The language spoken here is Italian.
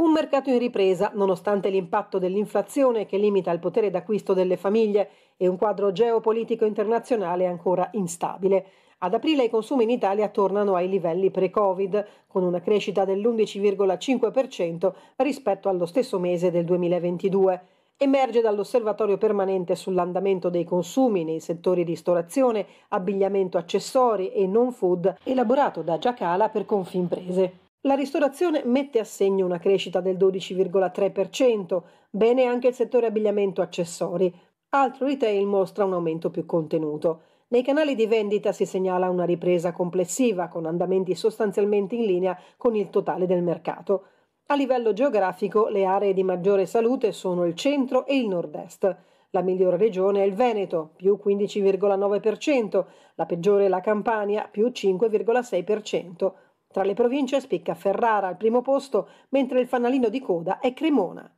Un mercato in ripresa, nonostante l'impatto dell'inflazione che limita il potere d'acquisto delle famiglie e un quadro geopolitico internazionale ancora instabile. Ad aprile i consumi in Italia tornano ai livelli pre-Covid, con una crescita dell'11,5% rispetto allo stesso mese del 2022. Emerge dall'osservatorio permanente sull'andamento dei consumi nei settori ristorazione, abbigliamento accessori e non food, elaborato da Giacala per Confimprese. La ristorazione mette a segno una crescita del 12,3%, bene anche il settore abbigliamento accessori. Altro retail mostra un aumento più contenuto. Nei canali di vendita si segnala una ripresa complessiva, con andamenti sostanzialmente in linea con il totale del mercato. A livello geografico, le aree di maggiore salute sono il centro e il nord-est. La migliore regione è il Veneto, più 15,9%, la peggiore è la Campania, più 5,6%. Tra le province spicca Ferrara al primo posto, mentre il fanalino di coda è Cremona.